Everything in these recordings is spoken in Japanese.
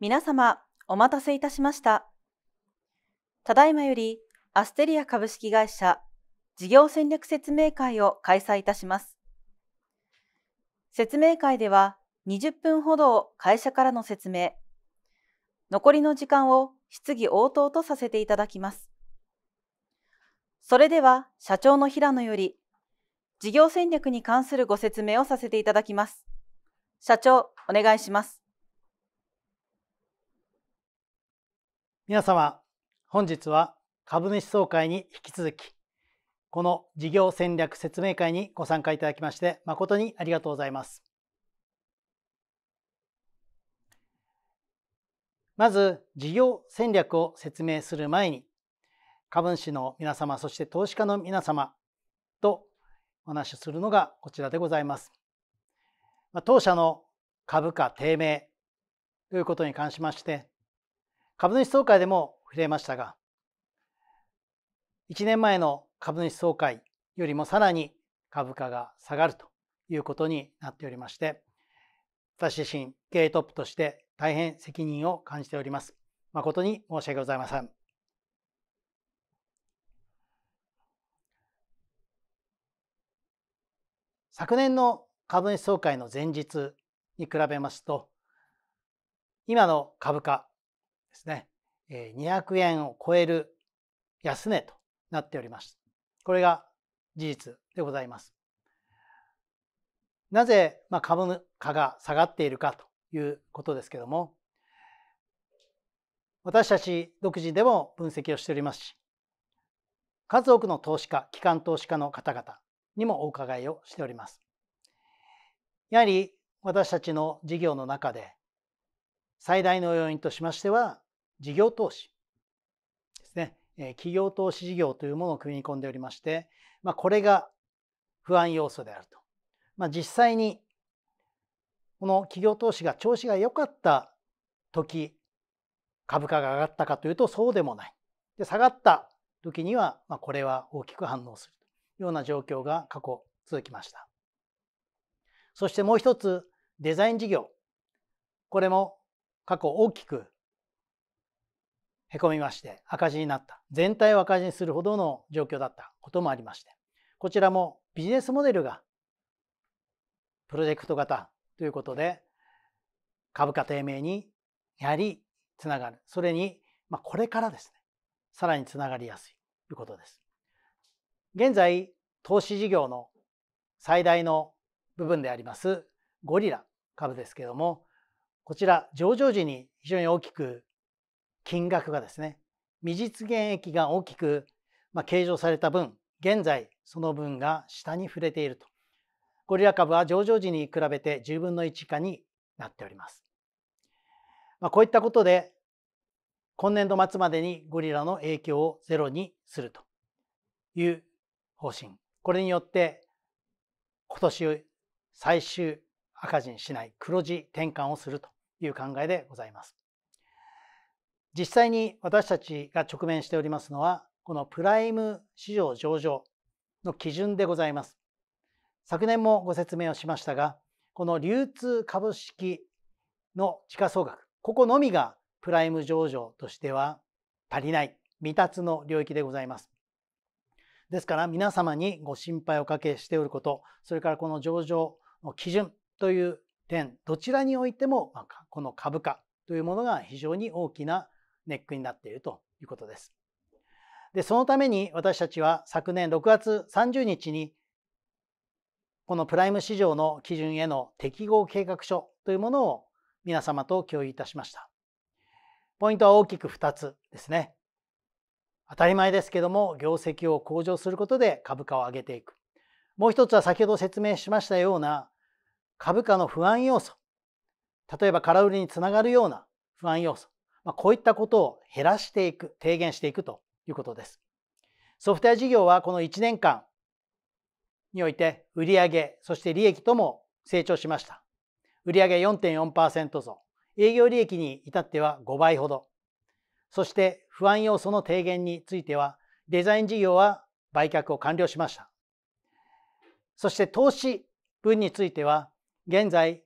皆様、お待たせいたしました。ただいまより、アステリア株式会社事業戦略説明会を開催いたします。説明会では、20分ほどを会社からの説明、残りの時間を質疑応答とさせていただきます。それでは、社長の平野より、事業戦略に関するご説明をさせていただきます。社長、お願いします。皆様、本日は株主総会に引き続き、この事業戦略説明会にご参加いただきまして誠にありがとうございます。まず、事業戦略を説明する前に、株主の皆様、そして投資家の皆様とお話しするのがこちらでございます。当社の株価低迷ということに関しまして、株主総会でも触れましたが、1年前の株主総会よりもさらに株価が下がるということになっておりまして、私自身経営トップとして大変責任を感じております。誠に申し訳ございません。昨年の株主総会の前日に比べますと、今の株価ですね、200円を超える安値となっております。これが事実でございます。なぜ、まあ、株価が下がっているかということですけども、私たち独自でも分析をしておりますし、数多くの投資家、機関投資家の方々にもお伺いをしております。やはり私たちの事業の中で最大の要因としましては事業投資ですね企業投資事業というものを組み込んでおりまして、まあ、これが不安要素であると、まあ、実際にこの企業投資が調子が良かった時株価が上がったかというとそうでもないで下がった時には、まあ、これは大きく反応するというような状況が過去続きましたそしてもう一つデザイン事業これも過去大きくへこみまして赤字になった全体を赤字にするほどの状況だったこともありましてこちらもビジネスモデルがプロジェクト型ということで株価低迷にやはりつながるそれに、まあ、これからですねさらにつながりやすいということです現在投資事業の最大の部分でありますゴリラ株ですけどもこちら上場時に非常に大きく金額がですね未実現益が大きく、まあ、計上された分現在その分が下に触れているとゴリラ株は上場時に比べて10分の1以下になっております、まあ、こういったことで今年度末までにゴリラの影響をゼロにするという方針これによって今年最終赤字にしない黒字転換をするという考えでございます。実際に私たちが直面しておりますのは、このプライム市場上場の基準でございます。昨年もご説明をしましたが、この流通株式の時価総額、ここのみがプライム上場としては足りない未達の領域でございます。ですから皆様にご心配をおかけしておること、それからこの上場の基準という点、どちらにおいても、この株価というものが非常に大きなネックになっているということです。で、そのために私たちは昨年6月30日に、このプライム市場の基準への適合計画書というものを皆様と共有いたしました。ポイントは大きく2つですね。当たり前ですけども、業績を向上することで株価を上げていく。もう一つは先ほど説明しましたような株価の不安要素例えば空売りにつながるような不安要素、まあ、こういったことを減らしていく低減していくということですソフトウェア事業はこの1年間において売上そして利益とも成長しました売上4.4%増営業利益に至っては5倍ほどそして不安要素の低減についてはデザイン事業は売却を完了しましたそして投資分については現在、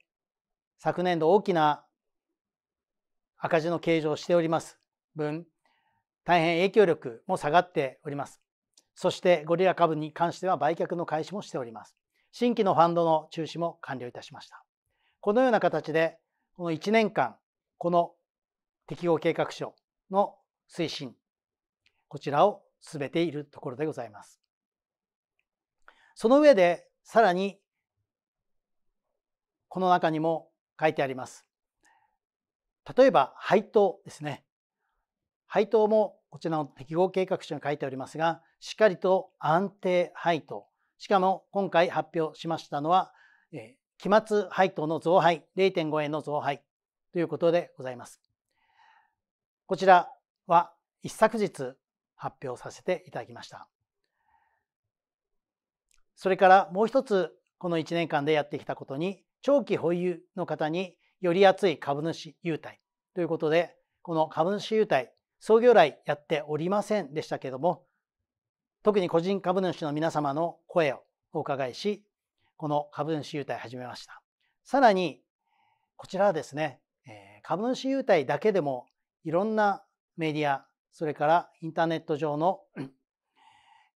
昨年度大きな赤字の計上をしております分、大変影響力も下がっております。そしてゴリラ株に関しては売却の開始もしております。新規のファンドの中止も完了いたしました。このような形で、この1年間、この適合計画書の推進、こちらを進めているところでございます。その上で、さらにこの中にも書いてあります。例えば配当ですね。配当もこちらの適合計画書に書いておりますが、しっかりと安定配当。しかも今回発表しましたのは、え期末配当の増配、0.5円の増配ということでございます。こちらは一昨日発表させていただきました。それからもう一つこの1年間でやってきたことに長期保有の方により厚い株主優待ということで、この株主優待、創業来やっておりませんでしたけども、特に個人株主の皆様の声をお伺いし、この株主優待始めました。さらに、こちらはですね、株主優待だけでもいろんなメディア、それからインターネット上の、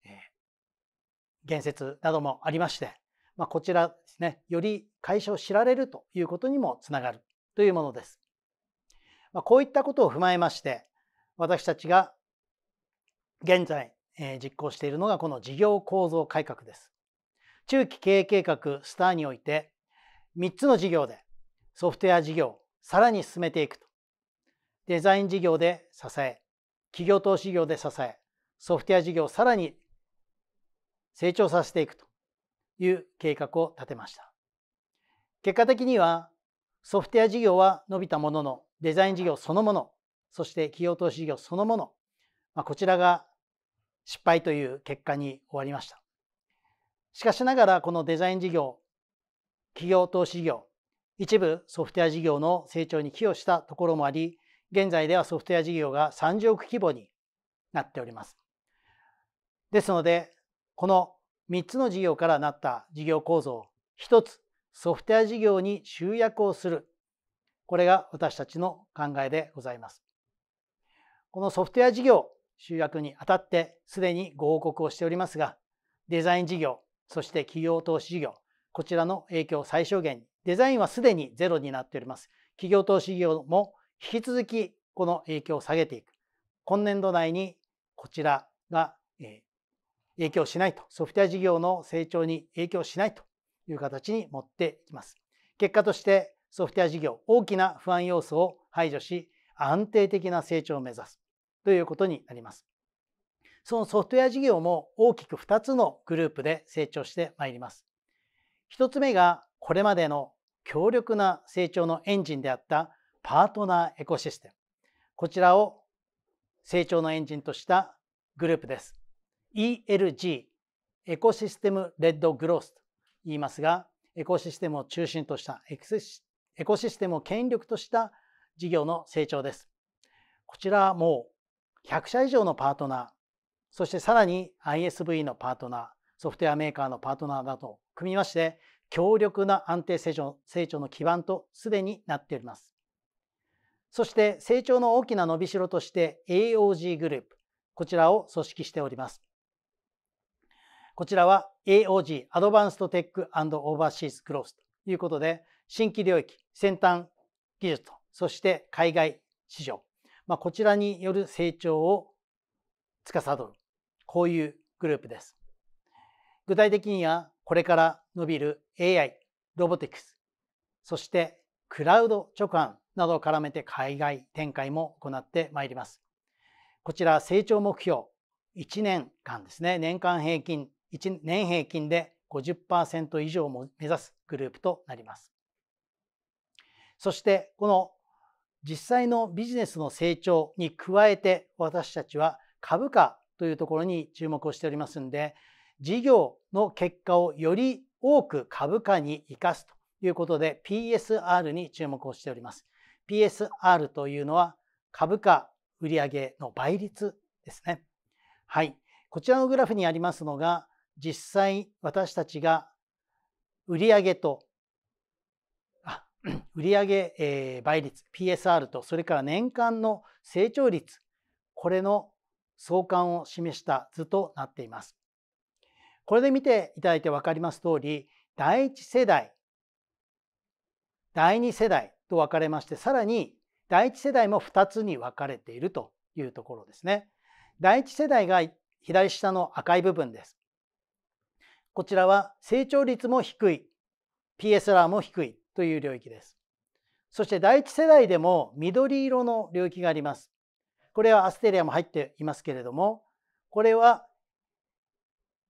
え言説などもありまして、まあ、こちらですね、より会社を知られるということにもつながるというものです。まあ、こういったことを踏まえまして、私たちが現在、えー、実行しているのがこの事業構造改革です。中期経営計画スターにおいて3つの事業でソフトウェア事業さらに進めていくとデザイン事業で支え企業投資事業で支えソフトウェア事業をさらに成長させていくという計画を立てました。結果的にはソフトウェア事業は伸びたもののデザイン事業そのものそして企業投資事業そのもの、まあ、こちらが失敗という結果に終わりましたしかしながらこのデザイン事業企業投資事業一部ソフトウェア事業の成長に寄与したところもあり現在ではソフトウェア事業が30億規模になっておりますですのでこの3つの事業からなった事業構造1つソフトウェア事業に集約をするこれが私たちの考えでございますこのソフトウェア事業集約にあたってすでにご報告をしておりますがデザイン事業そして企業投資事業こちらの影響最小限にデザインはすでにゼロになっております企業投資事業も引き続きこの影響を下げていく今年度内にこちらが、影響しないと、ソフトウェア事業の成長に影響しないという形に持っていきます。結果としてソフトウェア事業、大きな不安要素を排除し、安定的な成長を目指すということになります。そのソフトウェア事業も大きく2つのグループで成長してまいります。1つ目がこれまでの強力な成長のエンジンであったパートナーエコシステム。こちらを成長のエンジンとしたグループです。ELG エコシステム・レッド・グロースと言いますがエコシステムを中心としたエクエコシステムを権力とした事業の成長です。こちらはもう100社以上のパートナーそしてさらに ISV のパートナーソフトウェアメーカーのパートナーなど組みまして強力な安定成長成長の基盤とすでになっております。そして成長の大きな伸びしろとして AOG グループこちらを組織しております。こちらは AOG、アドバンストテックオーバーシーズクロースということで、新規領域、先端技術そして海外市場、まあ、こちらによる成長を司る、こういうグループです。具体的には、これから伸びる AI、ロボティクス、そしてクラウド直販などを絡めて海外展開も行ってまいります。こちら成長目標1年間ですね、年間平均1年平均で50%以上も目指すグループとなります。そしてこの実際のビジネスの成長に加えて私たちは株価というところに注目をしておりますんで事業の結果をより多く株価に生かすということで PSR に注目をしております。PSR というのは株価売上の倍率ですね。はい。こちらのグラフにありますのが実際私たちが売上とあ、売上倍率 PSR とそれから年間の成長率これの相関を示した図となっています。これで見ていただいて分かります通り第1世代第2世代と分かれましてさらに第1世代も2つに分かれているというところですね。第1世代が左下の赤い部分です。こちらは成長率も低い PSR も低いという領域です。そして第1世代でも緑色の領域があります。これはアステリアも入っていますけれどもこれは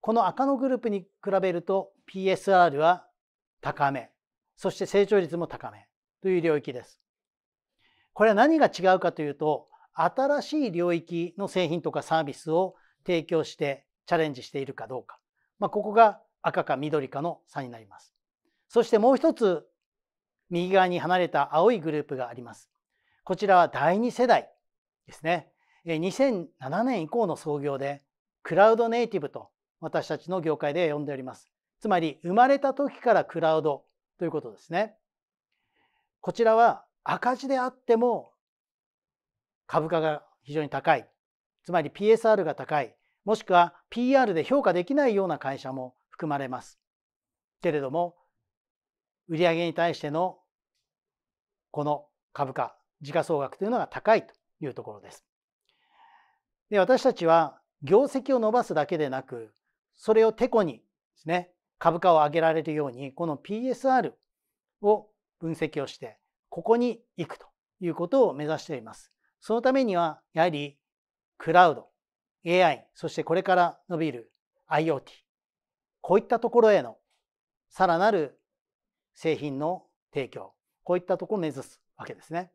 この赤のグループに比べると PSR は高めそして成長率も高めという領域です。これは何が違うかというと新しい領域の製品とかサービスを提供してチャレンジしているかどうかまあ、ここが赤か緑かの差になります。そしてもう一つ右側に離れた青いグループがあります。こちらは第2世代ですね。2007年以降の創業でクラウドネイティブと私たちの業界で呼んでおります。つまり生まれた時からクラウドということですね。こちらは赤字であっても株価が非常に高い。つまり PSR が高い。もしくは PR で評価できないような会社も含まれます。けれども、売上に対してのこの株価、時価総額というのが高いというところです。で私たちは業績を伸ばすだけでなく、それをてこにですね、株価を上げられるように、この PSR を分析をして、ここに行くということを目指しています。そのためには、やはりクラウド、AI、そしてこれから伸びる IoT、こういったところへのさらなる製品の提供、こういったところを目指すわけですね。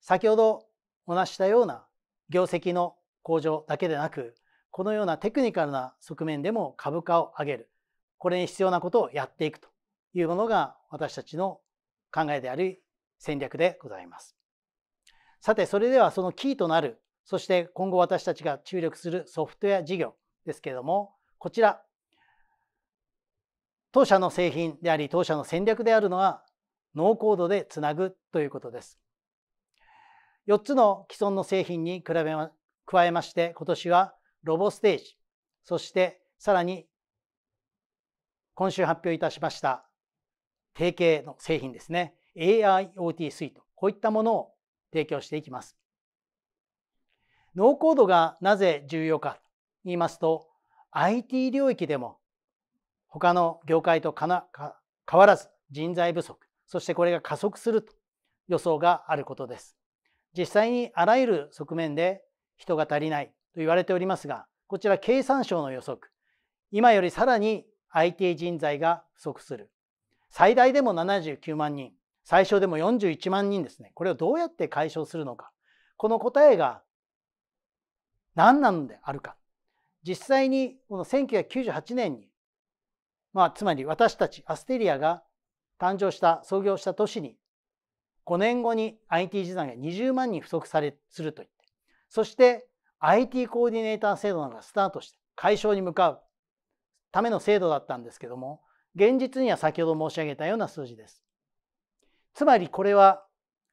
先ほどお話したような業績の向上だけでなく、このようなテクニカルな側面でも株価を上げる、これに必要なことをやっていくというものが私たちの考えであり戦略でございます。さて、それではそのキーとなるそして今後私たちが注力するソフトウェア事業ですけれども、こちら、当社の製品であり、当社の戦略であるのは、ノーコードでつなぐということです。4つの既存の製品に比べ、加えまして、今年はロボステージ、そしてさらに今週発表いたしました提携の製品ですね、AIoT スイート、こういったものを提供していきます。ノーコードがなぜ重要か言いますと IT 領域でも他の業界と変わらず人材不足そしてこれが加速すると予想があることです実際にあらゆる側面で人が足りないと言われておりますがこちら経産省の予測今よりさらに IT 人材が不足する最大でも79万人最小でも41万人ですねこれをどうやって解消するのかこの答えが何なのであるか実際にこの1998年に、まあ、つまり私たちアステリアが誕生した創業した年に5年後に IT 時代が20万人不足されすると言ってそして IT コーディネーター制度などがスタートして解消に向かうための制度だったんですけども現実には先ほど申し上げたような数字です。つまりこれは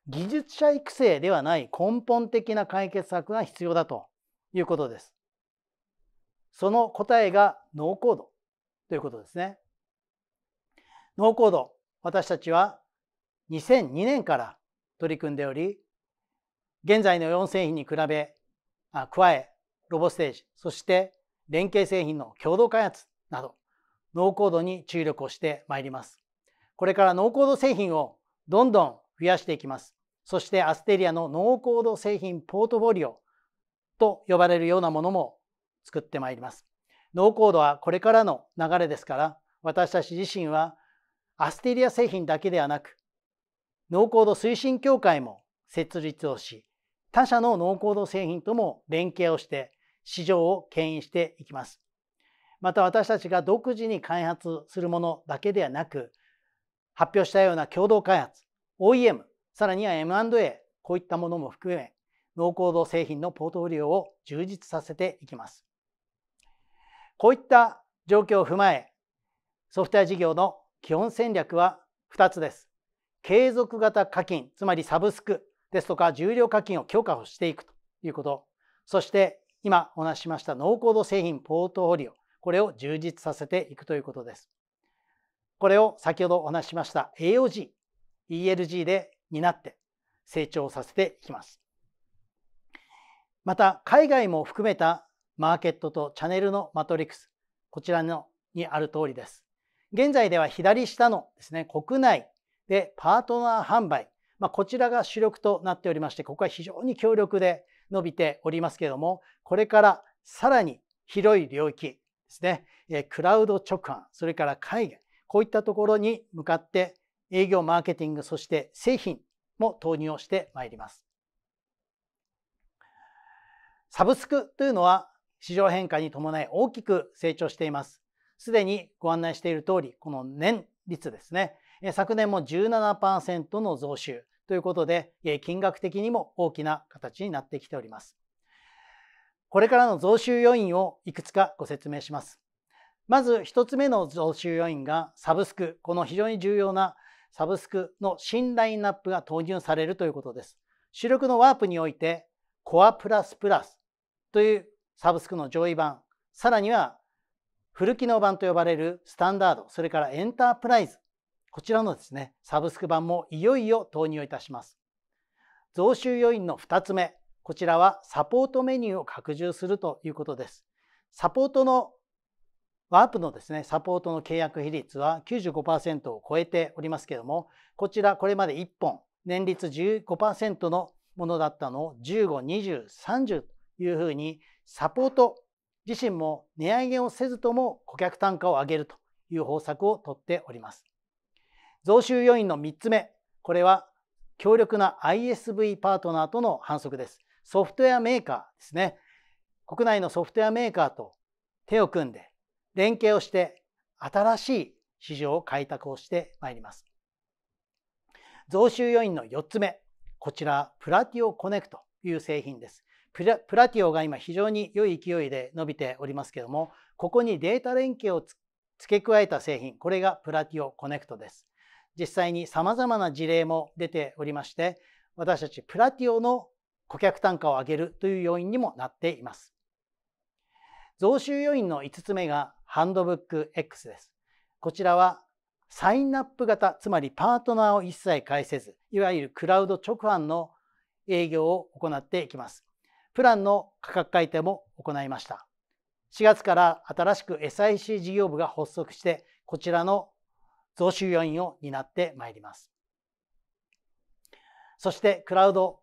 技術者育成ではない根本的な解決策が必要だということです。その答えがノーコードということですね。ノーコード、私たちは2002年から取り組んでおり、現在の4製品に比べ、あ加え、ロボステージ、そして連携製品の共同開発など、ノーコードに注力をしてまいります。これからノーコード製品をどんどん増やしていきます。そしてアステリアのノーコード製品ポートフォリオと呼ばれるようなものも作ってまいります。ノーコードはこれからの流れですから私たち自身はアステリア製品だけではなくノーコード推進協会も設立をし他社のノーコード製品とも連携をして市場を牽引していきます。また私たちが独自に開発するものだけではなく発表したような共同開発 OEM さらには M&A こういったものも含めノーコード製品のポートフォリオを充実させていきます。こういった状況を踏まえ、ソフトウェア事業の基本戦略は2つです。継続型課金、つまりサブスクですとか重量課金を強化をしていくということ。そして今お話ししましたノーコード製品ポートフォリオ、これを充実させていくということです。これを先ほどお話ししました AOG、ELG で担って成長させていきます。また海外も含めたマーケットとチャンネルのマトリックス、こちらのにある通りです。現在では左下のですね、国内でパートナー販売、まあ、こちらが主力となっておりまして、ここは非常に強力で伸びておりますけれども、これからさらに広い領域ですね、クラウド直販、それから海外、こういったところに向かって営業、マーケティング、そして製品も投入をしてまいります。サブスクというのは市場変化に伴い大きく成長しています。すでにご案内している通り、この年率ですね、昨年も17%の増収ということで、金額的にも大きな形になってきております。これからの増収要因をいくつかご説明します。まず1つ目の増収要因がサブスク、この非常に重要なサブスクの新ラインナップが投入されるということです。主力のワープにおいて、コアプラスプラスというサブスクの上位版さらにはフル機能版と呼ばれるスタンダードそれからエンタープライズこちらのですねサブスク版もいよいよ投入いたします増収要因の2つ目こちらはサポートメニューを拡充するということですサポートのワープのですねサポートの契約比率は95%を超えておりますけどもこちらこれまで1本年率15%のものだったのを15、20、30いうふうにサポート自身も値上げをせずとも顧客単価を上げるという方策をとっております。増収要因の3つ目、これは強力な ISV パートナーとの反則です。ソフトウェアメーカーですね。国内のソフトウェアメーカーと手を組んで連携をして新しい市場を開拓をしてまいります。増収要因の4つ目、こちらプラティオコネクトという製品です。プラプラティオが今非常に良い勢いで伸びておりますけどもここにデータ連携を付け加えた製品これがプラティオコネクトです実際にさまざまな事例も出ておりまして私たちプラティオの顧客単価を上げるという要因にもなっています増収要因の5つ目がハンドブック X ですこちらはサインアップ型つまりパートナーを一切介せずいわゆるクラウド直販の営業を行っていきますプランの価格改定も行いました。4月から新しく SIC 事業部が発足して、こちらの増収要因を担ってまいります。そして、クラウド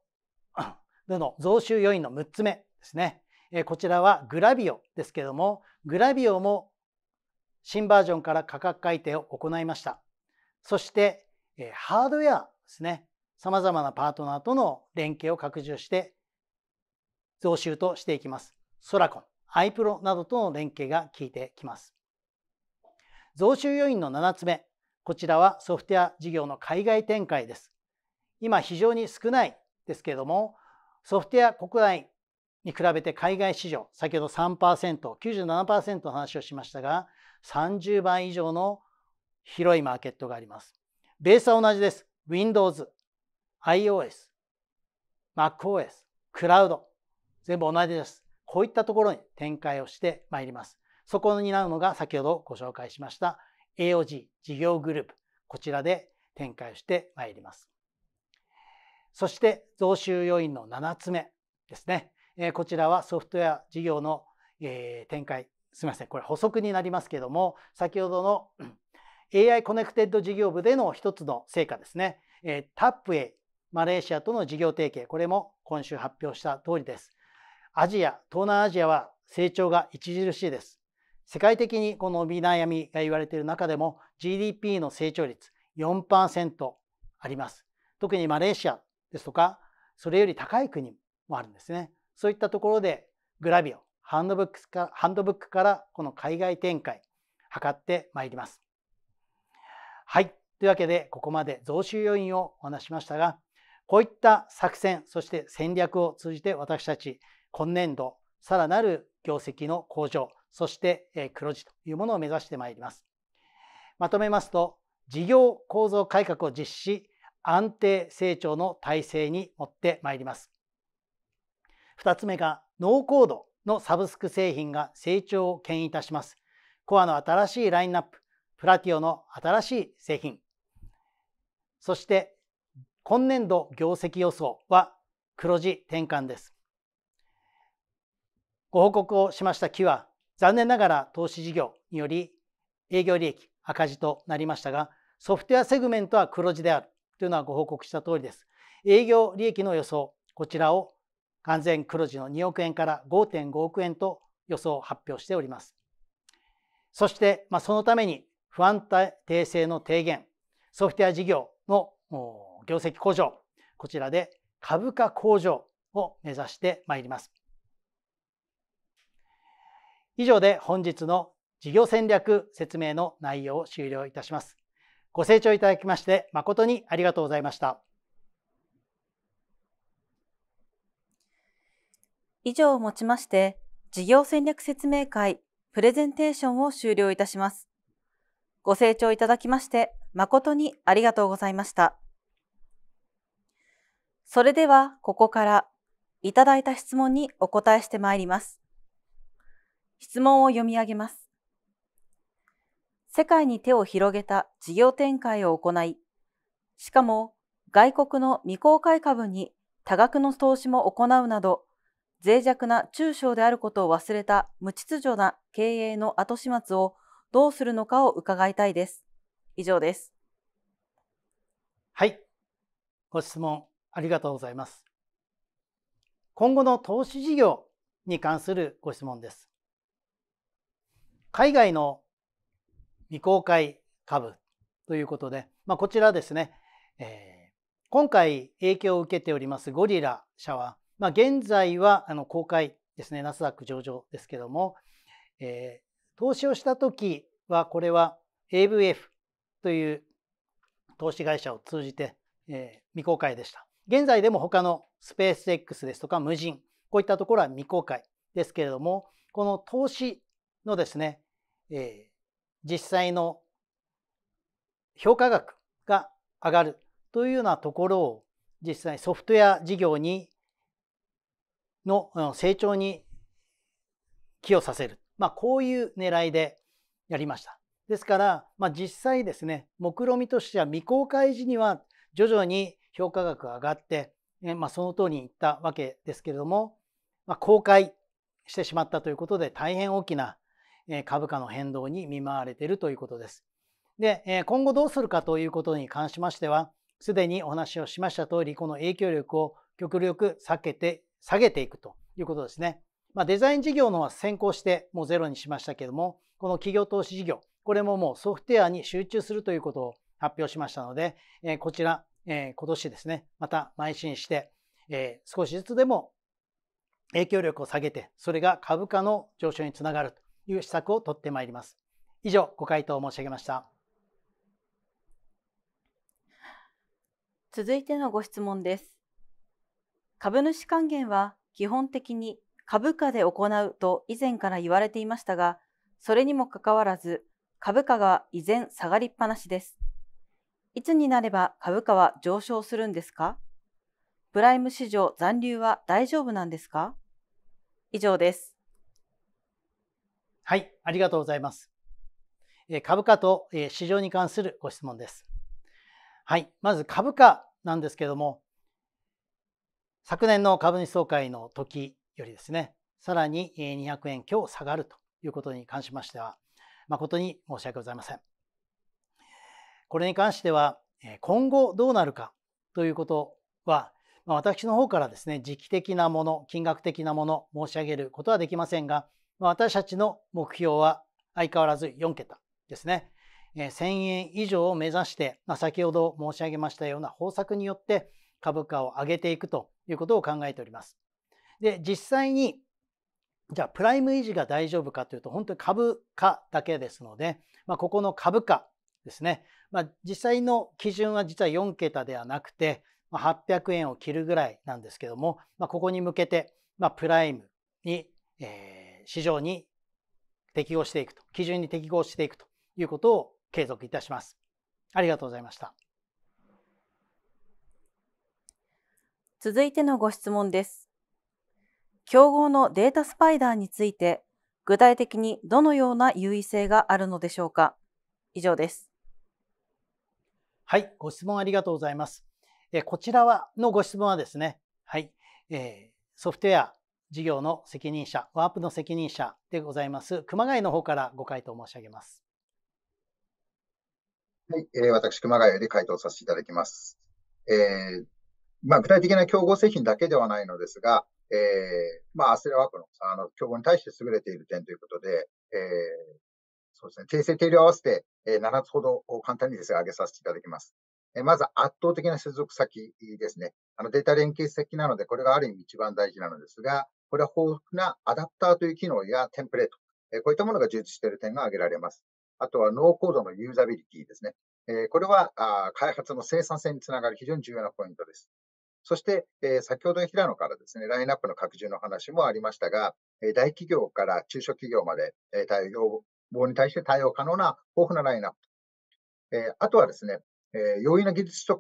での増収要因の6つ目ですね。こちらはグラビオですけども、グラビオも新バージョンから価格改定を行いました。そして、ハードウェアですね。様々なパートナーとの連携を拡充して、増収としていきます。ソラコン、アイプロなどとの連携が効いてきます。増収要因の7つ目、こちらはソフトウェア事業の海外展開です。今非常に少ないですけれども、ソフトウェア国内に比べて海外市場、先ほど3%、97%の話をしましたが、30倍以上の広いマーケットがあります。ベースは同じです。Windows、iOS、MacOS、クラウド、全部同じです。こういったところに展開をしてまいります。そこを担うのが先ほどご紹介しました AOG 事業グループ。こちらで展開をしてまいります。そして増収要因の7つ目ですね。こちらはソフトウェア事業の展開。すみません。これ補足になりますけども、先ほどの AI コネクテッド事業部での一つの成果ですね。タップ A マレーシアとの事業提携。これも今週発表した通りです。アジア、東南アジアは成長が著しいです。世界的にこの伸び悩みが言われている中でも GDP の成長率4%あります。特にマレーシアですとか、それより高い国もあるんですね。そういったところでグラビオ、ハンドブックかハンドブックからこの海外展開、図ってまいります。はい。というわけで、ここまで増収要因をお話しましたが、こういった作戦、そして戦略を通じて私たち今年度さらなる業績の向上そして黒字というものを目指してまいりますまとめますと事業構造改革を実施安定成長の体制に持ってまいります2つ目がノーコードのサブスク製品が成長を牽引いたしますコアの新しいラインナッププラティオの新しい製品そして今年度業績予想は黒字転換ですご報告をしました木は、残念ながら投資事業により営業利益赤字となりましたが、ソフトウェアセグメントは黒字であるというのはご報告した通りです。営業利益の予想、こちらを完全黒字の2億円から5.5億円と予想を発表しております。そして、まあ、そのために不安定性の低減、ソフトウェア事業の業績向上、こちらで株価向上を目指してまいります。以上で本日の事業戦略説明の内容を終了いたします。ご清聴いただきまして誠にありがとうございました。以上をもちまして、事業戦略説明会プレゼンテーションを終了いたします。ご清聴いただきまして誠にありがとうございました。それではここからいただいた質問にお答えしてまいります。質問を読み上げます。世界に手を広げた事業展開を行い、しかも外国の未公開株に多額の投資も行うなど、脆弱な中小であることを忘れた無秩序な経営の後始末をどうするのかを伺いたいです。以上です。はい。ご質問ありがとうございます。今後の投資事業に関するご質問です。海外の未公開株ということで、まあ、こちらですね、えー、今回影響を受けておりますゴリラ社は、まあ、現在はあの公開ですね、ナスダック上場ですけども、えー、投資をした時は、これは AVF という投資会社を通じて、えー、未公開でした。現在でも他のスペース X ですとか無人、こういったところは未公開ですけれども、この投資のですね、えー、実際の評価額が上がるというようなところを実際ソフトウェア事業にの成長に寄与させる、まあ、こういう狙いでやりました。ですから、まあ、実際ですね目論見としては未公開時には徐々に評価額が上がって、まあ、その通りにいったわけですけれども、まあ、公開してしまったということで大変大きな株価の変動に見舞われているということです。で、今後どうするかということに関しましては、すでにお話をしました通り、この影響力を極力避けて、下げていくということですね。まあ、デザイン事業のは先行してもうゼロにしましたけども、この企業投資事業、これももうソフトウェアに集中するということを発表しましたので、えこちら、え今年ですね、また邁進して、え少しずつでも影響力を下げて、それが株価の上昇につながるという施策を取ってまいります。以上、ご回答を申し上げました。続いてのご質問です。株主還元は基本的に株価で行うと以前から言われていましたが、それにもかかわらず株価が依然下がりっぱなしです。いつになれば株価は上昇するんですかプライム市場残留は大丈夫なんですか以上です。はい、ありがとうございます。株価と市場に関するご質問です。はい、まず株価なんですけども、昨年の株主総会の時よりですね、さらに200円強下がるということに関しましては、誠に申し訳ございません。これに関しては、今後どうなるかということは、私の方からですね、時期的なもの、金額的なもの、申し上げることはできませんが、私たちの目標は相変わらず4桁ですね。1000円以上を目指して、まあ、先ほど申し上げましたような方策によって株価を上げていくということを考えております。で、実際に、じゃあプライム維持が大丈夫かというと、本当に株価だけですので、まあ、ここの株価ですね。まあ、実際の基準は実は4桁ではなくて、800円を切るぐらいなんですけども、まあ、ここに向けて、まあ、プライムに、えー市場に適合していくと、基準に適合していくということを継続いたします。ありがとうございました。続いてのご質問です。競合のデータスパイダーについて、具体的にどのような優位性があるのでしょうか以上です。はい、ご質問ありがとうございます。えこちらはのご質問はですね、はい、えー、ソフトウェア事業の責任者、ワープの責任者でございます、熊谷の方からご回答申し上げます。はい、えー、私、熊谷で回答させていただきます。えー、まあ、具体的な競合製品だけではないのですが、えー、まあ、アステラワークのあの競合に対して優れている点ということで、えー、そうですね、訂正定量合わせて、えー、7つほど簡単にですが、挙げさせていただきます。えー、まず、圧倒的な接続先ですね。あのデータ連携先なので、これがある意味一番大事なのですが、これは豊富なアダプターという機能やテンプレート、えこういったものが充実している点が挙げられます。あとはノーコードのユーザビリティですね。えこれはあ開発の生産性につながる非常に重要なポイントです。そして、え先ほど平野からですね、ラインナップの拡充の話もありましたが、え大企業から中小企業まで、え対応、棒に対して対応可能な豊富なラインナップ。えあとはですね、え容易な技術取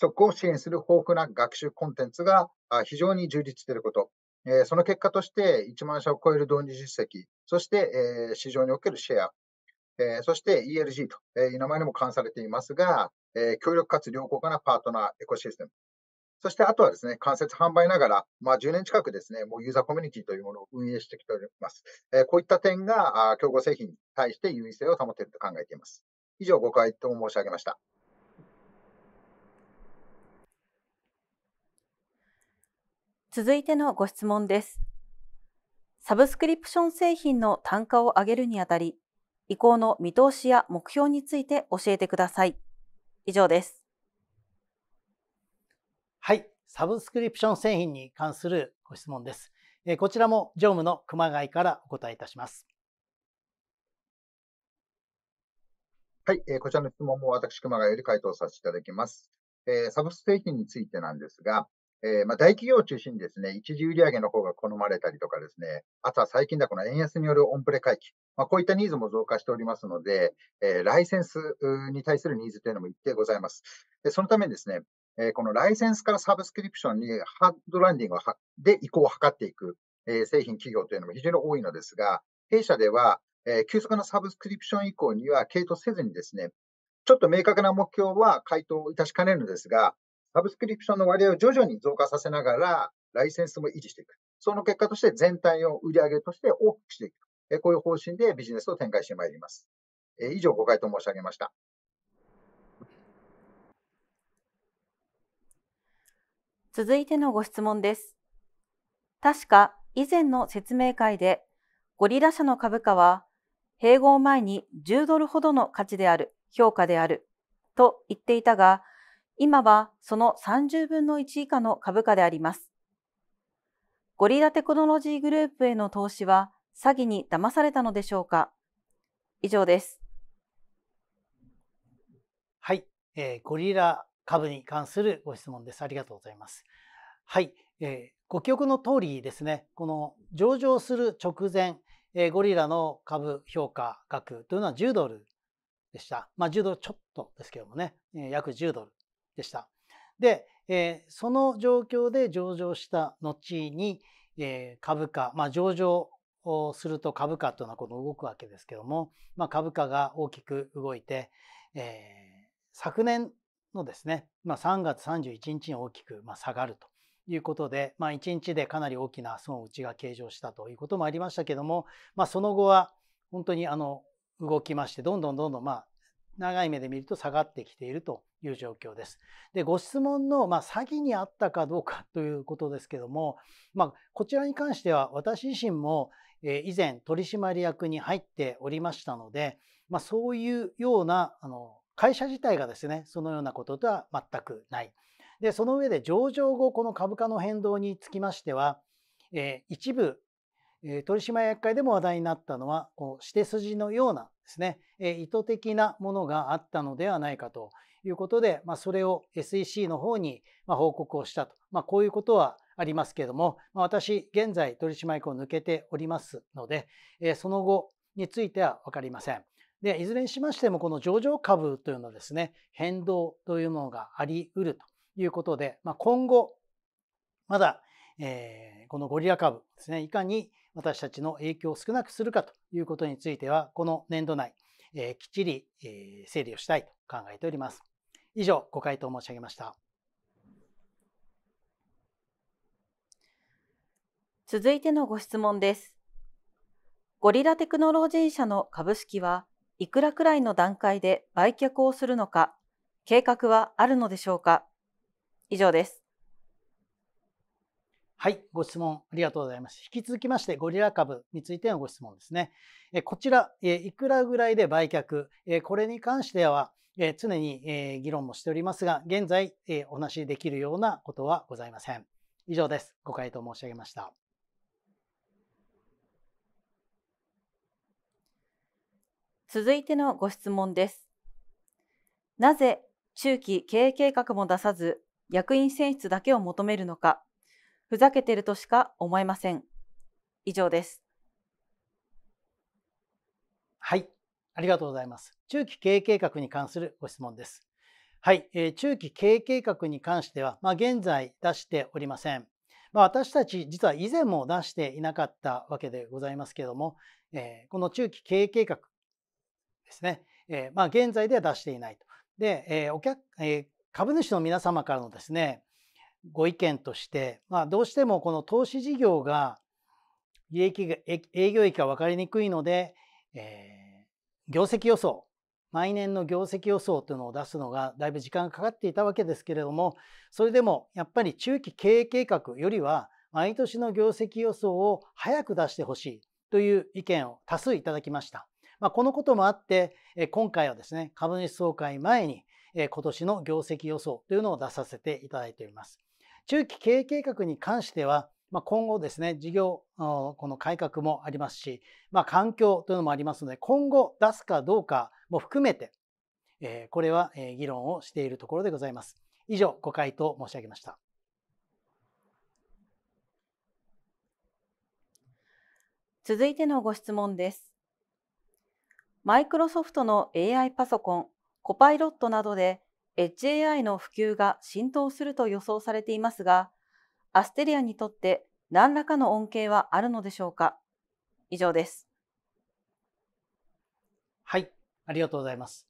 得を支援する豊富な学習コンテンツが非常に充実していること、えー、その結果として1万社を超える導入実績、そして、えー、市場におけるシェア、えー、そして ELG という名前にも関されていますが、えー、強力かつ良好なパートナーエコシステム。そしてあとはですね、間接販売ながら、まあ、10年近くですね、もうユーザーコミュニティというものを運営してきております。えー、こういった点が、競合製品に対して優位性を保てると考えています。以上、ご回答申し上げました。続いてのご質問です。サブスクリプション製品の単価を上げるにあたり、移行の見通しや目標について教えてください。以上です。はい、サブスクリプション製品に関するご質問です。こちらも常務の熊谷からお答えいたします。はい、えこちらの質問も私、熊谷より回答させていただきます。えサブス製品についてなんですが、えー、まあ、大企業を中心にですね、一時売上の方が好まれたりとかですね、あとは最近ではこの円安によるオンプレ回帰、まあ、こういったニーズも増加しておりますので、えー、ライセンスに対するニーズというのも一定ございます。でそのためにですね、えー、このライセンスからサブスクリプションにハードランディングで移行を図っていく、え製品企業というのも非常に多いのですが、弊社では、え急速なサブスクリプション移行には傾倒せずにですね、ちょっと明確な目標は回答いたしかねるのですが、サブスクリプションの割合を徐々に増加させながら、ライセンスも維持していく。その結果として全体を売り上げとして大きくしていく。こういう方針でビジネスを展開してまいります。以上、ご回答申し上げました。続いてのご質問です。確か以前の説明会で、ゴリラ社の株価は、併合前に10ドルほどの価値である、評価である、と言っていたが、今はその30分の1以下の株価であります。ゴリラテクノロジーグループへの投資は詐欺に騙されたのでしょうか以上です。はい、えー、ゴリラ株に関するご質問です。ありがとうございます。はい、えー、ご記憶の通りですね、この上場する直前、えー、ゴリラの株評価額というのは10ドルでした。まあ、10ドルちょっとですけどもね、えー、約10ドル。でした。で、えー、その状況で上場した後に、えー、株価、まあ、上場をすると株価というのはこの動くわけですけども、まあ、株価が大きく動いて、えー、昨年のですね、まあ、3月31日に大きく下がるということで、まあ、1日でかなり大きな損打ちが計上したということもありましたけども、まあ、その後は本当にあの動きましてどんどんどんどんまあ長い目で見ると下がってきているという状況です。で、ご質問の、まあ、詐欺にあったかどうかということですけども、まあ、こちらに関しては私自身も、え以前取締役に入っておりましたので、まあ、そういうような、あの、会社自体がですね、そのようなこととは全くない。で、その上で上場後、この株価の変動につきましては、え一部、取締役会でも話題になったのは、こう、して筋のようなですね、意図的なものがあったのではないかということで、まあ、それを SEC の方に報告をしたと、まあ、こういうことはありますけれども、まあ、私、現在取締役を抜けておりますので、えその後については分かりません。で、いずれにしましても、この上場株というのはですね、変動というものがあり得るということで、まあ、今後、まだ、えー、このゴリラ株ですね、いかに私たちの影響を少なくするかということについては、この年度内、えー、きっちり、えー、整理をしたいと考えております。以上、ご回答申し上げました。続いてのご質問です。ゴリラテクノロジー社の株式はいくらくらいの段階で売却をするのか、計画はあるのでしょうか以上です。はい、ご質問ありがとうございます。引き続きまして、ゴリラ株についてのご質問ですね。こちら、いくらぐらいで売却、これに関しては、えー、常に、えー、議論もしておりますが、現在、えー、お話しできるようなことはございません。以上です。ご回答申し上げました。続いてのご質問です。なぜ中期経営計画も出さず、役員選出だけを求めるのか、ふざけてるとしか思えません。以上です。はい。ありがとうございます。中期経営計画に関するご質問です。はい、えー、中期経営計画に関しては、まあ、現在出しておりません。まあ、私たち実は以前も出していなかったわけでございますけども、えー、この中期経営計画ですね、えー、まあ、現在では出していないと。で、えー、お客、え株主の皆様からのですね、ご意見として、まあ、どうしてもこの投資事業が利益が営業益が分かりにくいので、えー業績予想毎年の業績予想というのを出すのがだいぶ時間がかかっていたわけですけれどもそれでもやっぱり中期経営計画よりは毎年の業績予想を早く出してほしいという意見を多数いただきました。まあ、このこともあって今回はですね株主総会前に今年の業績予想というのを出させていただいております。中期経営計画に関してはまあ、今後ですね、事業、この改革もありますし、まあ、環境というのもありますので、今後出すかどうかも含めて、えー、これは議論をしているところでございます。以上、ご回答申し上げました。続いてのご質問です。マイクロソフトの AI パソコン、コパイロットなどでエッ g a i の普及が浸透すると予想されていますが、アステリアにとって何らかの恩恵はあるのでしょうか以上です。はい、ありがとうございます。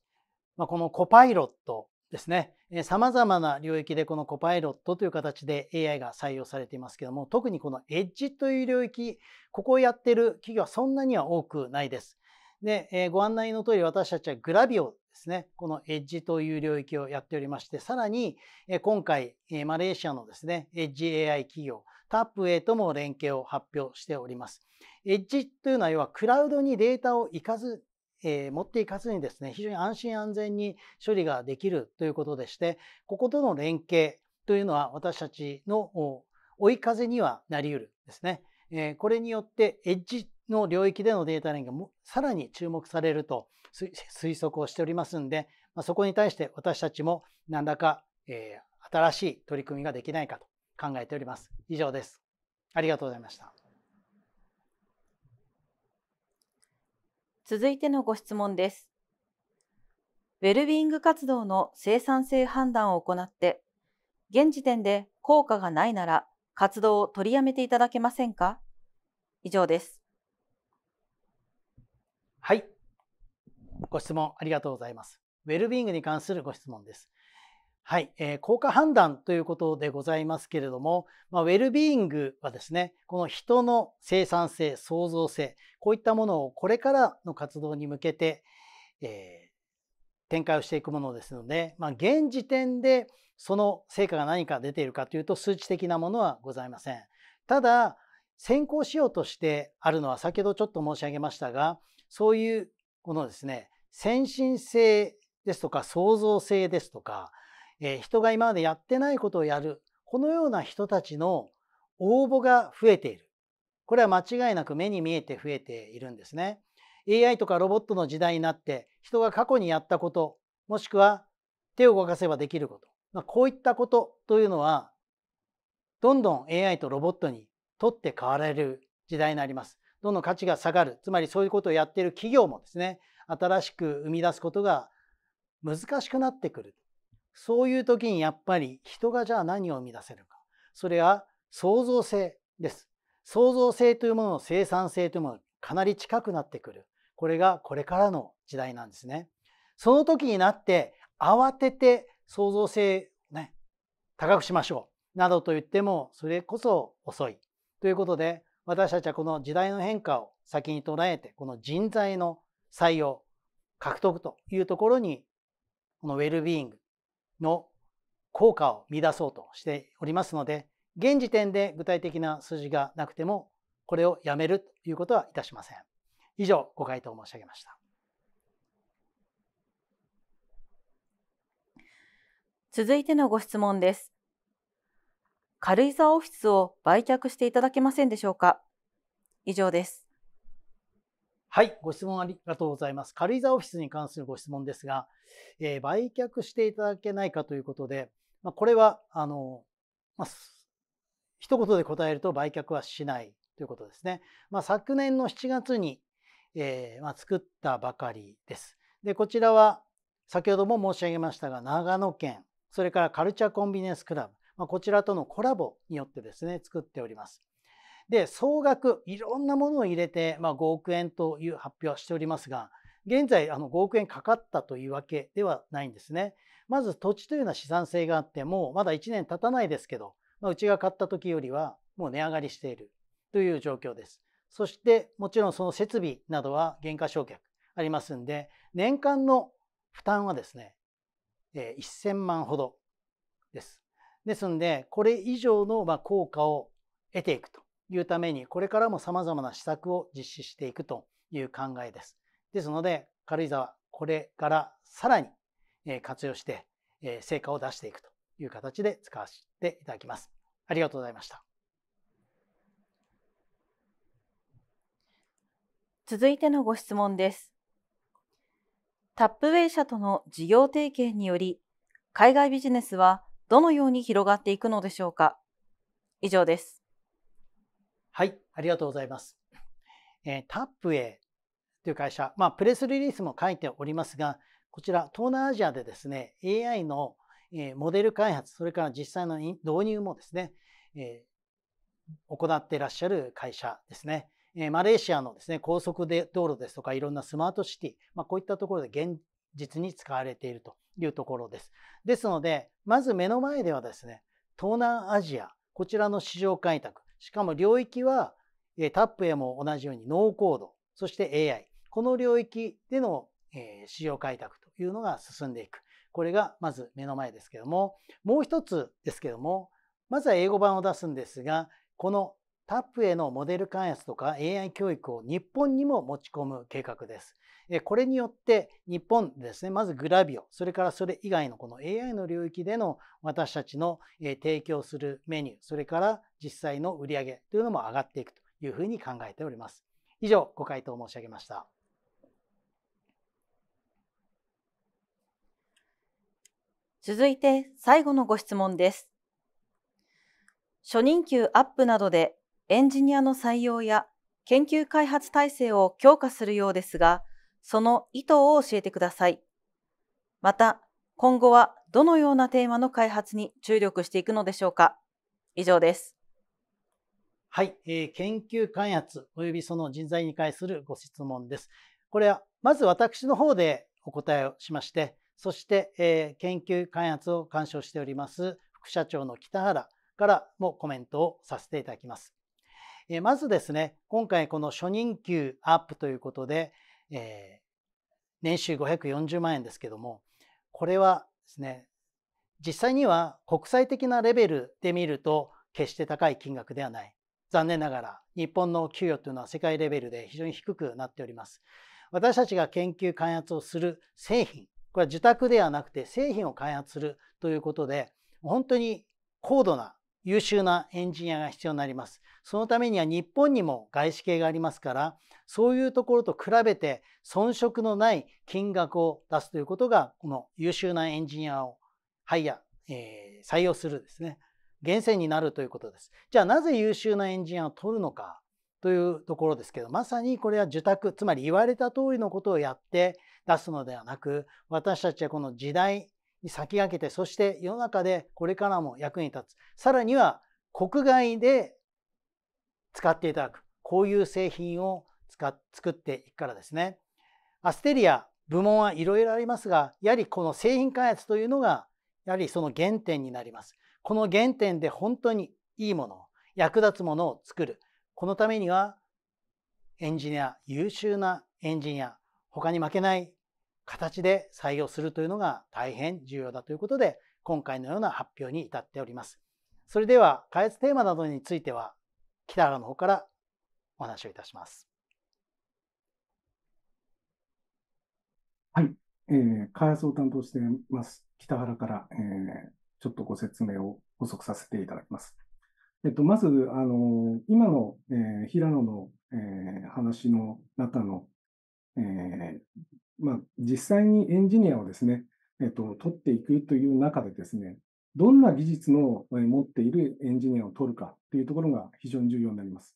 まあ、このコパイロットですね。さまざまな領域でこのコパイロットという形で AI が採用されていますけども、特にこのエッジという領域、ここをやってる企業はそんなには多くないです。で、えご案内の通り私たちはグラビオですね、このエッジという領域をやっておりまして、さらに今回、マレーシアのですね、エッジ AI 企業、タップイとも連携を発表しております。エッジというのは要はクラウドにデータをいかずえー、持っていかずにですね、非常に安心安全に処理ができるということでして、こことの連携というのは私たちの追い風にはなり得るですね。えこれによってエッジの領域でのデータ連携もさらに注目されると推測をしておりますんで、まあ、そこに対して私たちも何らか、えー、新しい取り組みができないかと考えております。以上です。ありがとうございました。続いてのご質問です。ウェルビング活動の生産性判断を行って、現時点で効果がないなら活動を取りやめていただけませんか以上です。はい。ご質問ありがとうございます。ウェルビーイングに関するご質問です。はい、えー、効果判断ということでございますけれども、まあ、ウェルビーイングはですね、この人の生産性、創造性、こういったものをこれからの活動に向けて、えー、展開をしていくものですので、まあ、現時点でその成果が何か出ているかというと数値的なものはございません。ただ、先行しようとしてあるのは先ほどちょっと申し上げましたが、そういうものですね先進性ですとか創造性ですとか、えー、人が今までやってないことをやるこのような人たちの応募が増えているこれは間違いなく目に見えて増えているんですね。AI とかロボットの時代になって人が過去にやったこともしくは手を動かせばできること、まあ、こういったことというのはどんどん AI とロボットに取って代わられる時代になります。どんどん価値が下がる。つまりそういうことをやっている企業もですね、新しく生み出すことが難しくなってくる。そういう時にやっぱり人がじゃあ何を生み出せるか。それは創造性です。創造性というものの生産性というものがかなり近くなってくる。これがこれからの時代なんですね。その時になって慌てて創造性をね、高くしましょう。などと言ってもそれこそ遅い。ということで私たちはこの時代の変化を先に捉えて、この人材の採用、獲得というところに、このウェルビーイングの効果を見出そうとしておりますので、現時点で具体的な数字がなくても、これをやめるということはいたしません。以上、ご回答申し上げました。続いてのご質問です。軽井沢オフィスを売却していただけませんでしょうか。以上です。はい、ご質問ありがとうございます。軽井沢オフィスに関するご質問ですが、えー、売却していただけないかということで、まあ、これは、あの、まあ、一言で答えると売却はしないということですね。まあ、昨年の7月に、えー、まあ、作ったばかりです。で、こちらは先ほども申し上げましたが、長野県、それからカルチャーコンビニエンスクラブ、まあ、こちらとのコラボによってですね、作っております。で、総額、いろんなものを入れて、まあ、5億円という発表はしておりますが、現在、あの、5億円かかったというわけではないんですね。まず、土地というのは資産性があって、もまだ1年経たないですけど、まあ、うちが買った時よりは、もう値上がりしているという状況です。そして、もちろんその設備などは減価償却ありますんで、年間の負担はですね、1000万ほどです。ですんで、これ以上のま効果を得ていくというために、これからもさまざまな施策を実施していくという考えです。ですので、軽井沢、これからさらに活用して、成果を出していくという形で使わせていただきます。ありがとうございました。続いてのご質問です。タップウェイ社との事業提携により、海外ビジネスはどのように広がっていくのでしょうか以上です。はい、ありがとうございます。えー、タップイという会社、まあ、プレスリリースも書いておりますが、こちら東南アジアでですね、AI のモデル開発、それから実際の導入もですね、えー、行っていらっしゃる会社ですね。えー、マレーシアのですね、高速で道路ですとか、いろんなスマートシティ、まあ、こういったところで現実に使われているというところです。ですので、まず目の前ではですね、東南アジア、こちらの市場開拓、しかも領域は、タップへも同じようにノーコード、そして AI、この領域での市場開拓というのが進んでいく。これがまず目の前ですけども、もう一つですけども、まずは英語版を出すんですが、このタップへのモデル開発とか AI 教育を日本にも持ち込む計画です。でこれによって日本ですねまずグラビオそれからそれ以外のこの AI の領域での私たちの提供するメニューそれから実際の売り上げというのも上がっていくというふうに考えております。以上ご回答申し上げました。続いて最後のご質問です。初任給アップなどでエンジニアの採用や研究開発体制を強化するようですが、その意図を教えてください。また、今後はどのようなテーマの開発に注力していくのでしょうか。以上です。はい、えー、研究開発及びその人材に関するご質問です。これはまず私の方でお答えをしまして、そして、えー、研究開発を鑑賞しております副社長の北原からもコメントをさせていただきます。えー、まずですね、今回この初任給アップということで、えー、年収540万円ですけどもこれはですね実際には国際的なレベルで見ると決して高い金額ではない残念ながら日本の給与というのは世界レベルで非常に低くなっております私たちが研究開発をする製品これは受託ではなくて製品を開発するということで本当に高度な優秀なエンジニアが必要になりますそのためには日本にも外資系がありますからそういうところと比べて遜色のない金額を出すということがこの優秀なエンジニアをハイヤー、えー、採用するですね源泉になるということです。じゃあなぜ優秀なエンジニアを取るのかというところですけどまさにこれは受託つまり言われた通りのことをやって出すのではなく私たちはこの時代に先駆けてそして世の中でこれからも役に立つさらには国外で使っていただく、こういう製品を使作っていくからですね。アステリア、部門はいろいろありますが、やはりこの製品開発というのが、やはりその原点になります。この原点で本当にいいもの役立つものを作る。このためには、エンジニア、優秀なエンジニア、他に負けない形で採用するというのが大変重要だということで、今回のような発表に至っております。それでは、開発テーマなどについては、北原の方からお話をいたします。はい、えー、開発を担当しています北原から、えー、ちょっとご説明を補足させていただきます。えっと、まず、あの今の、えー、平野の、えー、話の中の、えーまあ、実際にエンジニアをですね、えっと、取っていくという中でですね、どんな技術の持っているエンジニアを取るかというところが非常に重要になります。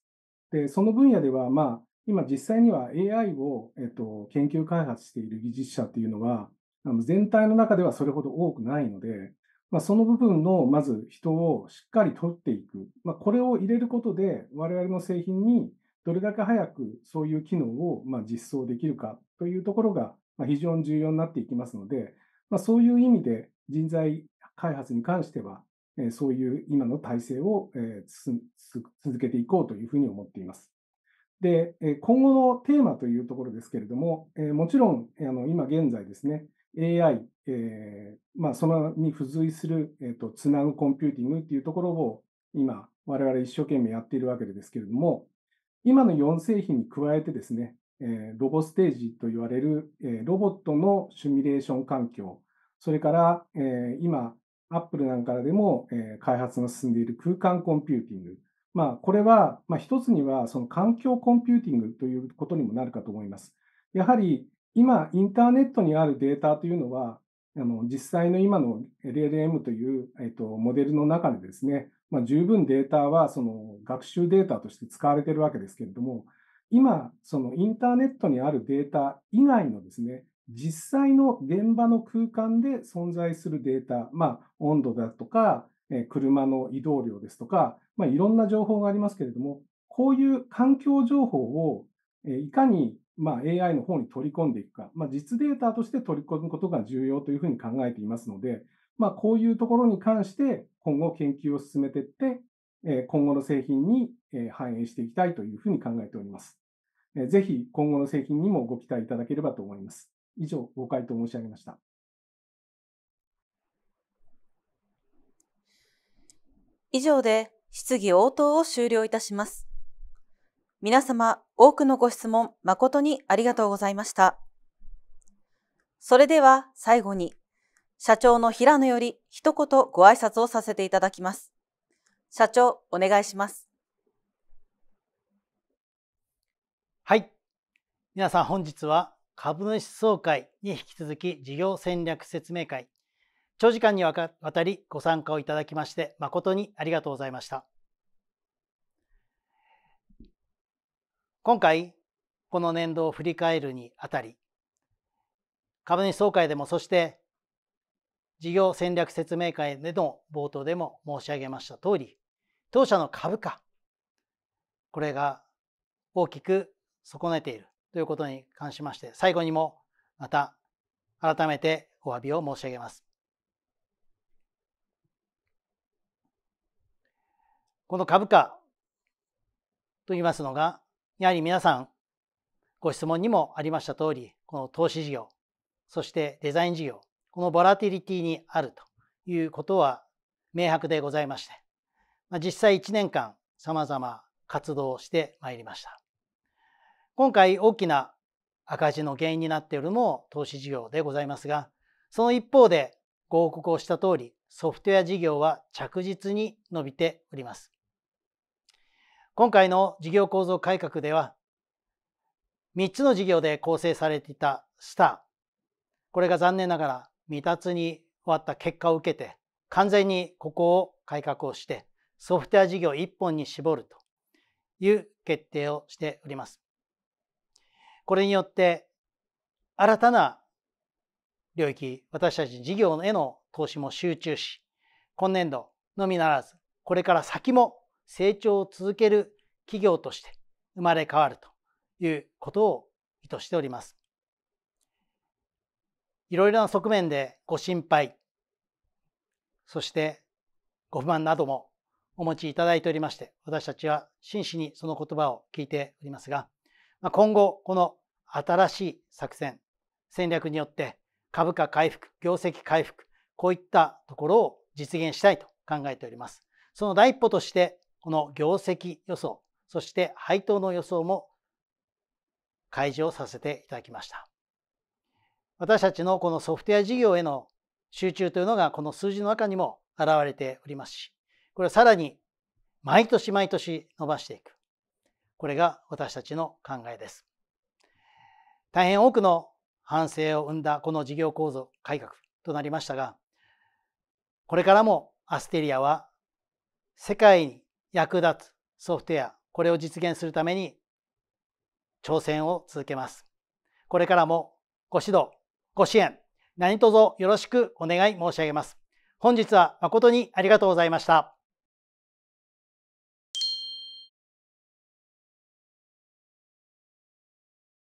でその分野では、まあ、今実際には AI を、えっと、研究開発している技術者というのは、あの全体の中ではそれほど多くないので、まあ、その部分のまず人をしっかり取っていく、まあ、これを入れることで、我々の製品にどれだけ早くそういう機能をま実装できるかというところが非常に重要になっていきますので、まあ、そういう意味で人材開発に関しては、えそういう今の体制を、え続けていこうというふうに思っています。で、今後のテーマというところですけれども、えもちろんあの今現在ですね、AI、えー、まあ、そのに付随する、えーと、つなぐコンピューティングっていうところを今、我々一生懸命やっているわけですけれども、今の4製品に加えてですね、えー、ロボステージと言われる、えー、ロボットのシミュレーション環境、それから、え今、アップルなんかでも、えー、開発の進んでいる空間コンピューティング。まあ、これは、まあ、一つにはその環境コンピューティングということにもなるかと思います。やはり今、インターネットにあるデータというのは、あの実際の今の LLM という、えっと、モデルの中でですね、まあ、十分データはその学習データとして使われているわけですけれども、今、そのインターネットにあるデータ以外のですね、実際の現場の空間で存在するデータ、まあ、温度だとか、え車の移動量ですとか、まあ、いろんな情報がありますけれども、こういう環境情報を、えいかに、ま AI の方に取り込んでいくか、まあ、実データとして取り込むことが重要というふうに考えていますので、まあ、こういうところに関して今後研究を進めていって、え今後の製品に、え反映していきたいというふうに考えております。えぜひ今後の製品にもご期待いただければと思います。以上、ご回答申し上げました。以上で質疑応答を終了いたします。皆様、多くのご質問誠にありがとうございました。それでは最後に、社長の平野より一言ご挨拶をさせていただきます。社長、お願いします。はい。皆さん、本日は株主総会に引き続き事業戦略説明会、長時間にわたりご参加をいただきまして誠にありがとうございました。今回、この年度を振り返るにあたり、株主総会でもそして事業戦略説明会での冒頭でも申し上げました通り、当社の株価、これが大きく損ねている。ということに関しまして、最後にもまた改めてお詫びを申し上げます。この株価と言いますのが、やはり皆さんご質問にもありました通り、この投資事業、そしてデザイン事業、このボラティリティにあるということは明白でございまして、実際1年間様々活動してまいりました。今回大きな赤字の原因になっているのも投資事業でございますが、その一方でご報告をした通り、ソフトウェア事業は着実に伸びております。今回の事業構造改革では、3つの事業で構成されていたスター、これが残念ながら未達に終わった結果を受けて、完全にここを改革をして、ソフトウェア事業1本に絞るという決定をしております。これによって新たな領域、私たち事業への投資も集中し、今年度のみならず、これから先も成長を続ける企業として生まれ変わるということを意図しております。いろいろな側面でご心配、そしてご不満などもお持ちいただいておりまして、私たちは真摯にその言葉を聞いておりますが、今後、この新しい作戦、戦略によって株価回復、業績回復、こういったところを実現したいと考えております。その第一歩として、この業績予想、そして配当の予想も開示をさせていただきました。私たちのこのソフトウェア事業への集中というのがこの数字の中にも現れておりますし、これはさらに毎年毎年伸ばしていく。これが私たちの考えです。大変多くの反省を生んだこの事業構造改革となりましたが、これからもアステリアは世界に役立つソフトウェア、これを実現するために挑戦を続けます。これからもご指導、ご支援、何卒よろしくお願い申し上げます。本日は誠にありがとうございました。